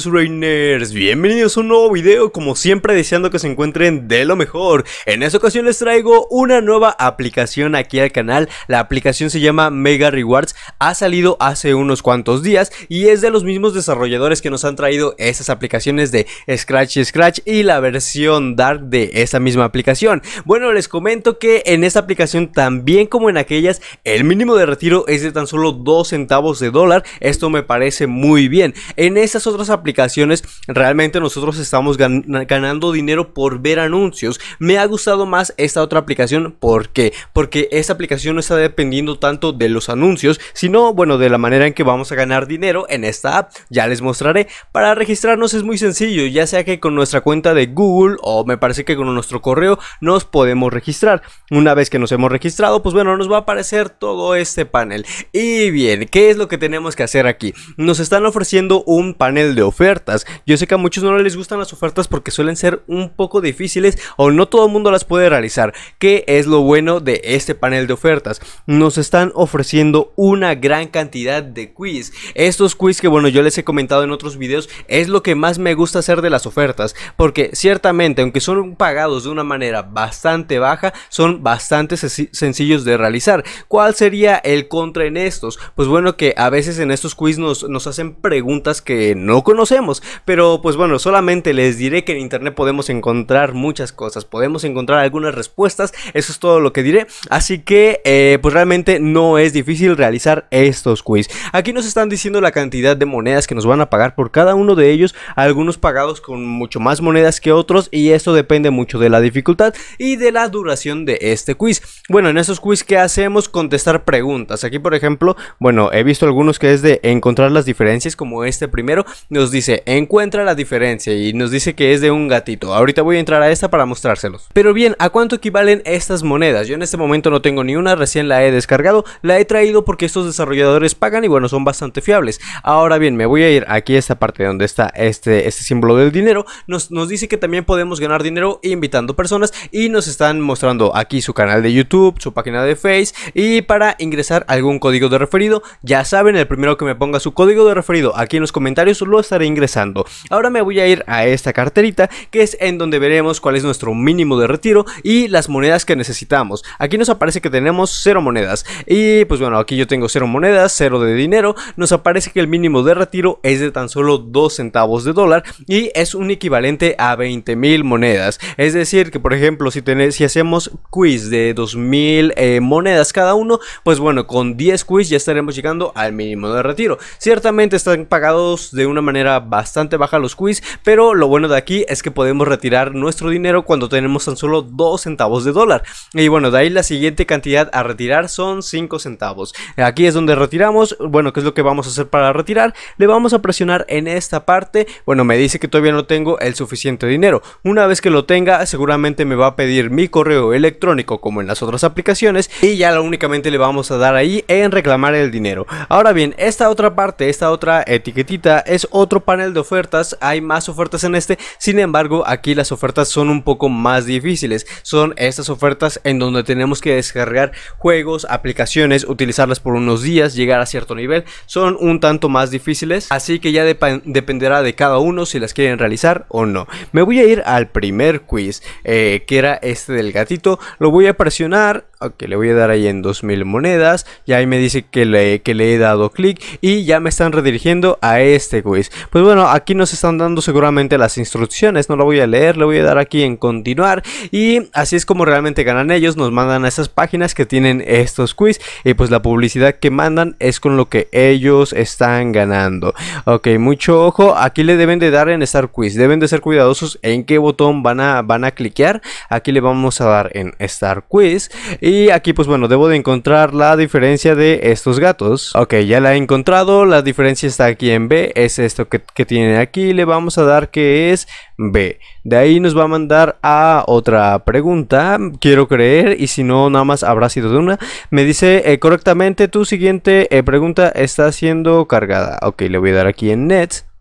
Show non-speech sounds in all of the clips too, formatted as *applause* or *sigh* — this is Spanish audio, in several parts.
Rainers, bienvenidos a un nuevo video, como siempre deseando que se encuentren de lo mejor En esta ocasión les traigo una nueva aplicación aquí al canal, la aplicación se llama Mega Rewards Ha salido hace unos cuantos días y es de los mismos desarrolladores que nos han traído estas aplicaciones de Scratch Scratch Y la versión Dark de esa misma aplicación Bueno les comento que en esta aplicación también como en aquellas, el mínimo de retiro es de tan solo 2 centavos de dólar Esto me parece muy bien, en estas otras aplicaciones aplicaciones realmente nosotros estamos ganando dinero por ver anuncios. Me ha gustado más esta otra aplicación. porque Porque esta aplicación no está dependiendo tanto de los anuncios, sino, bueno, de la manera en que vamos a ganar dinero en esta app. Ya les mostraré. Para registrarnos es muy sencillo, ya sea que con nuestra cuenta de Google o me parece que con nuestro correo nos podemos registrar. Una vez que nos hemos registrado, pues bueno, nos va a aparecer todo este panel. Y bien, ¿qué es lo que tenemos que hacer aquí? Nos están ofreciendo un panel de ofertas. Yo sé que a muchos no les gustan las ofertas porque suelen ser un poco difíciles o no todo el mundo las puede realizar. ¿Qué es lo bueno de este panel de ofertas? Nos están ofreciendo una gran cantidad de quiz. Estos quiz que bueno, yo les he comentado en otros videos, es lo que más me gusta hacer de las ofertas, porque ciertamente, aunque son pagados de una manera bastante baja, son bastante sencillos de realizar. ¿Cuál sería el contra en estos? Pues bueno, que a veces en estos quiz nos, nos hacen preguntas que no conocemos conocemos. Pero pues bueno, solamente les diré que en internet podemos encontrar muchas cosas, podemos encontrar algunas respuestas, eso es todo lo que diré. Así que eh, pues realmente no es difícil realizar estos quiz. Aquí nos están diciendo la cantidad de monedas que nos van a pagar por cada uno de ellos, algunos pagados con mucho más monedas que otros y esto depende mucho de la dificultad y de la duración de este quiz. Bueno, en estos quiz que hacemos contestar preguntas. Aquí por ejemplo, bueno, he visto algunos que es de encontrar las diferencias como este primero nos dice, encuentra la diferencia y nos dice que es de un gatito. Ahorita voy a entrar a esta para mostrárselos. Pero bien, ¿a cuánto equivalen estas monedas? Yo en este momento no tengo ni una, recién la he descargado. La he traído porque estos desarrolladores pagan y bueno, son bastante fiables. Ahora bien, me voy a ir aquí a esta parte donde está este, este símbolo del dinero. Nos, nos dice que también podemos ganar dinero invitando personas y nos están mostrando aquí su canal de YouTube, su página de Face y para ingresar algún código de referido. Ya saben, el primero que me ponga su código de referido aquí en los comentarios lo estaré ingresando. Ahora me voy a ir a esta carterita que es en donde veremos cuál es nuestro mínimo de retiro y las monedas que necesitamos. Aquí nos aparece que tenemos cero monedas y pues bueno, aquí yo tengo cero monedas, cero de dinero. Nos aparece que el mínimo de retiro es de tan solo 2 centavos de dólar y es un equivalente a 20 mil monedas. Es decir, que por ejemplo, si, tenés, si hacemos quiz de 2000 mil eh, monedas cada uno, pues bueno, con 10 quiz ya estaremos llegando al mínimo de retiro. Ciertamente están pagados de una manera bastante baja los quiz, pero lo bueno de aquí es que podemos retirar nuestro dinero cuando tenemos tan solo 2 centavos de dólar. Y bueno, de ahí la siguiente cantidad a retirar son 5 centavos. Aquí es donde retiramos, bueno, ¿qué es lo que vamos a hacer para retirar? Le vamos a presionar en esta parte, bueno, me dice que todavía no tengo el suficiente dinero. Una vez que lo tenga, seguramente me va a pedir mi correo electrónico como en las otras aplicaciones y ya lo únicamente le vamos a dar ahí en reclamar el dinero. Ahora bien, esta otra parte, esta otra etiquetita es otro panel de ofertas hay más ofertas en este, sin embargo aquí las ofertas son un poco más difíciles, son estas ofertas en donde tenemos que descargar juegos, aplicaciones, utilizarlas por unos días, llegar a cierto nivel, son un tanto más difíciles, así que ya dependerá de cada uno si las quieren realizar o no. Me voy a ir al primer quiz, eh, que era este del gatito, lo voy a presionar Ok, le voy a dar ahí en 2000 monedas. Y ahí me dice que le, que le he dado clic. Y ya me están redirigiendo a este quiz. Pues bueno, aquí nos están dando seguramente las instrucciones. No lo voy a leer, le voy a dar aquí en continuar. Y así es como realmente ganan ellos. Nos mandan a esas páginas que tienen estos quiz. Y pues la publicidad que mandan es con lo que ellos están ganando. Ok, mucho ojo. Aquí le deben de dar en Star Quiz. Deben de ser cuidadosos en qué botón van a, van a cliquear. Aquí le vamos a dar en Star Quiz. Y aquí pues bueno, debo de encontrar la diferencia de estos gatos. Ok, ya la he encontrado, la diferencia está aquí en B, es esto que, tiene aquí, le vamos a dar que es B. De ahí nos va a mandar a otra pregunta, quiero creer, y si no, nada más habrá sido de una. Me dice eh, correctamente, tu siguiente eh, pregunta está siendo cargada. Ok, le voy a dar aquí en Next.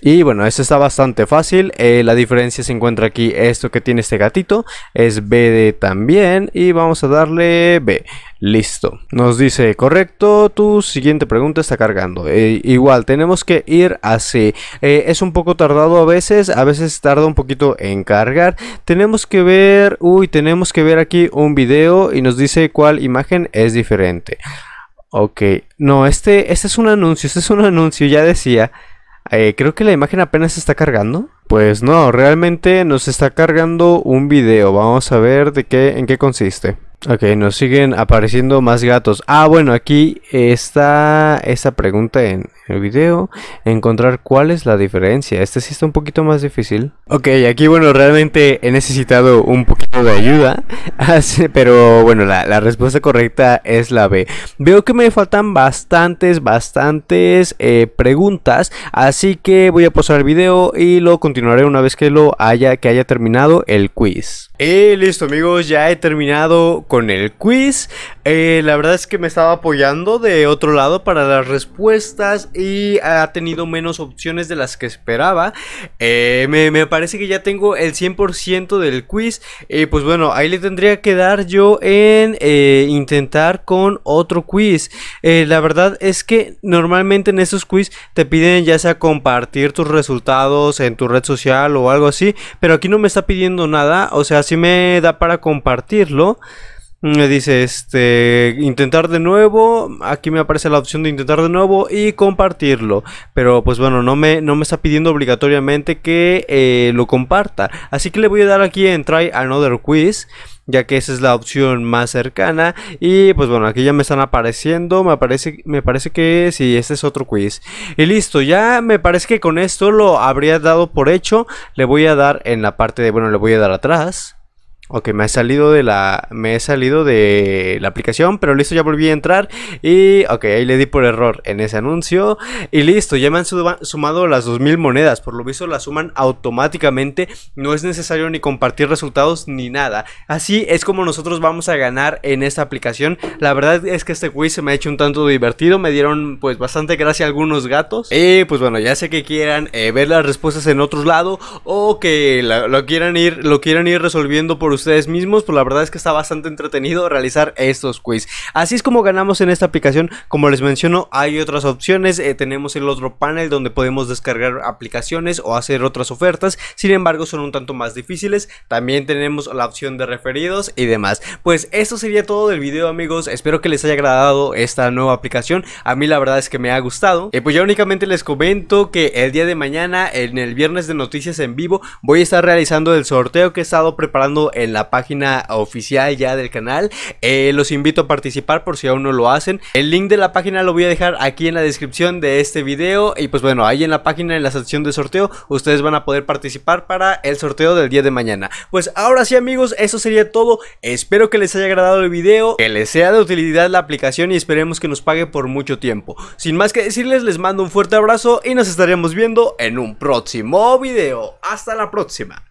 Y bueno, esto está bastante fácil. Eh, la diferencia se encuentra aquí. Esto que tiene este gatito es BD también. Y vamos a darle B. Listo. Nos dice, correcto, tu siguiente pregunta está cargando. Eh, igual, tenemos que ir así. Eh, es un poco tardado a veces. A veces tarda un poquito en cargar. Tenemos que ver... Uy, tenemos que ver aquí un video y nos dice cuál imagen es diferente. Ok. No, este, este es un anuncio. Este es un anuncio, ya decía. Eh, creo que la imagen apenas se está cargando. Pues no, realmente nos está cargando un video. Vamos a ver de qué, en qué consiste. Ok, nos siguen apareciendo más gatos. Ah, bueno, aquí está esta pregunta en el video. Encontrar cuál es la diferencia. Este sí está un poquito más difícil. Ok, aquí bueno, realmente he necesitado un poquito de ayuda. *laughs* Ah, pero bueno, la, respuesta correcta es la B. Veo que me faltan bastantes, bastantes eh, preguntas. Así que voy a posar el video y lo continuaré una vez que lo haya, que haya terminado el quiz. Y eh, listo amigos, ya he terminado con el quiz. Eh, la verdad es que me estaba apoyando de otro lado para las respuestas y ha tenido menos opciones de las que esperaba. Eh, me, parece que ya tengo el 100% del quiz. y eh, pues bueno, ahí le tendría que dar yo en intentar con otro quiz. la verdad es que normalmente en estos quiz te piden ya sea compartir tus resultados en tu red social o algo así. Pero aquí no me está pidiendo nada. O sea, si me da para compartirlo. Me dice, este, intentar de nuevo, aquí me aparece la opción de intentar de nuevo y compartirlo. Pero pues bueno, no me, no me está pidiendo obligatoriamente que eh, lo comparta. Así que le voy a dar aquí en Try Another Quiz, ya que esa es la opción más cercana. Y pues bueno, aquí ya me están apareciendo, me, me parece que sí, este es otro quiz. Y listo, ya me parece que con esto lo habría dado por hecho. Le voy a dar en la parte de, bueno, le voy a dar atrás. Ok, me ha salido de la. Me he salido de la aplicación, pero listo, ya volví a entrar. Y ok, ahí le di por error en ese anuncio. Y listo, ya me han sumado las 2000 monedas. Por lo visto las suman automáticamente. No es necesario ni compartir resultados ni nada. Así es como nosotros vamos a ganar en esta aplicación. La verdad es que este quiz se me ha hecho un tanto divertido. Me dieron pues bastante gracia algunos gatos. Y pues bueno, ya sé que quieran eh, ver las respuestas en otro lado. O que lo quieran ir. Lo quieran ir resolviendo por ustedes mismos, pues la verdad es que está bastante entretenido realizar estos quiz. Así es como ganamos en esta aplicación, como les menciono hay otras opciones, eh, tenemos el otro panel donde podemos descargar aplicaciones o hacer otras ofertas, sin embargo son un tanto más difíciles, también tenemos la opción de referidos y demás. Pues esto sería todo del video amigos, espero que les haya agradado esta nueva aplicación, a mí la verdad es que me ha gustado. Eh, pues ya únicamente les comento que el día de mañana, en el viernes de noticias en vivo, voy a estar realizando el sorteo que he estado preparando el la página oficial ya del canal. Eh, los invito a participar por si aún no lo hacen. El link de la página lo voy a dejar aquí en la descripción de este video. Y pues bueno, ahí en la página, en la sección de sorteo, ustedes van a poder participar para el sorteo del día de mañana. Pues ahora sí amigos, eso sería todo. Espero que les haya agradado el video, que les sea de utilidad la aplicación y esperemos que nos pague por mucho tiempo. Sin más que decirles, les mando un fuerte abrazo y nos estaremos viendo en un próximo video. Hasta la próxima.